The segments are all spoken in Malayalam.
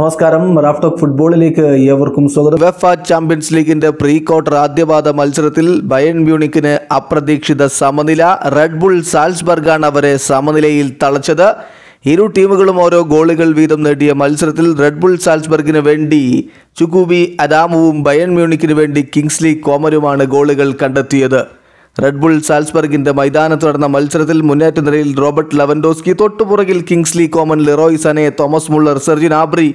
നമസ്കാരം റാഫ്ടോക്ക് ഫുട്ബോളിലേക്ക് ഏവർക്കും സ്വാഗതം വെഫ ചാമ്പ്യൻസ് ലീഗിന്റെ പ്രീ ക്വാർട്ടർ ആദ്യപാദ മത്സരത്തിൽ ബയൺ മ്യൂണിക്കിന് അപ്രതീക്ഷിത സമനില റെഡ് ബുൾ സാൽസ്ബർഗാണ് അവരെ സമനിലയിൽ തളച്ചത് ഇരു ടീമുകളും ഓരോ ഗോളുകൾ വീതം നേടിയ മത്സരത്തിൽ റെഡ് ബുൾ സാൽസ്ബർഗിന് വേണ്ടി ചുക്കൂബി അദാമുവും ബയൺ മ്യൂണിക്കിന് വേണ്ടി കിങ്സ്ലി കോമരുമാണ് ഗോളുകൾ കണ്ടെത്തിയത് റെഡ് ബുൾ സാൽസ്ബർഗിന്റെ മൈതാനത്ത് നടന്ന മത്സരത്തിൽ മുന്നേറ്റ നിരയിൽ റോബർട്ട് ലവൻഡോസ്കി തൊട്ടുപുറകിൽ Kingsley Coman Leroy Sane Thomas Muller Serge Gnabry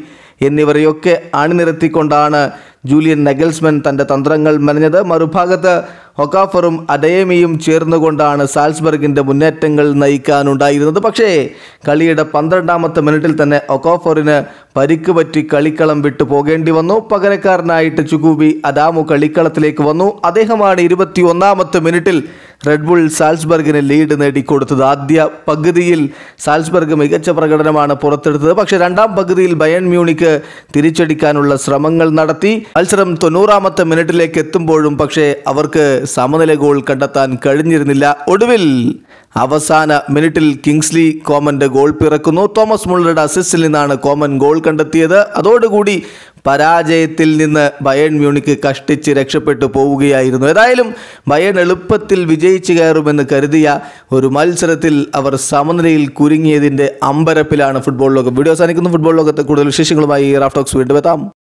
എന്നിവരെയൊക്കെ അണിനിരത്തിക്കൊണ്ടാണ് ജൂലിയൻ നെഗൽസ്മൻ തന്റെ തന്ത്രങ്ങൾ മെനഞ്ഞത് മറുഭാഗത്ത് ഹൊക്കാഫറും അഡയമിയും ചേർന്നുകൊണ്ടാണ് സാൽസ്ബർഗിൻ്റെ മുന്നേറ്റങ്ങൾ നയിക്കാനുണ്ടായിരുന്നത് പക്ഷേ കളിയുടെ പന്ത്രണ്ടാമത്തെ മിനിറ്റിൽ തന്നെ ഒക്കോഫറിന് പരിക്ക് പറ്റി കളിക്കളം വിട്ടു പോകേണ്ടി വന്നു പകരക്കാരനായിട്ട് ചുകൂബി അദാമു കളിക്കളത്തിലേക്ക് വന്നു അദ്ദേഹമാണ് ഇരുപത്തി ഒന്നാമത്തെ മിനിറ്റിൽ റെഡ് ബുൾ സാൽസ്ബർഗിന് ലീഡ് നേടിക്കൊടുത്തത് ആദ്യ പകുതിയിൽ സാൽസ്ബർഗ് മികച്ച പ്രകടനമാണ് പുറത്തെടുത്തത് പക്ഷേ രണ്ടാം പകുതിയിൽ ബയൺ മ്യൂണിക്ക് തിരിച്ചടിക്കാനുള്ള ശ്രമങ്ങൾ നടത്തി മത്സരം തൊണ്ണൂറാമത്തെ മിനിറ്റിലേക്ക് എത്തുമ്പോഴും പക്ഷേ അവർക്ക് സമനില ഗോൾ കണ്ടെത്താൻ കഴിഞ്ഞിരുന്നില്ല ഒടുവിൽ അവസാന മിനിറ്റിൽ കിങ്സ്ലി കോമന്റെ ഗോൾ പിറക്കുന്നു തോമസ് മുള്ളറുടെ അസിസ്റ്റിൽ നിന്നാണ് കോമൻ ഗോൾ കണ്ടെത്തിയത് അതോടുകൂടി പരാജയത്തിൽ നിന്ന് ബയൺ മ്യൂണിക്ക് കഷ്ടിച്ച് രക്ഷപ്പെട്ടു പോവുകയായിരുന്നു ഏതായാലും ബയൺ എളുപ്പത്തിൽ വിജയിച്ചു കയറുമെന്ന് കരുതിയ ഒരു മത്സരത്തിൽ അവർ സമനിലയിൽ കുരുങ്ങിയതിൻ്റെ അമ്പരപ്പിലാണ് ഫുട്ബോൾ ലോകം വീഡിയോ സാധിക്കുന്നു ഫുട്ബോൾ ലോകത്തെ കൂടുതൽ വിശേഷങ്ങളുമായി റാഫ്റ്റോക്സ് വീണ്ടും എത്താം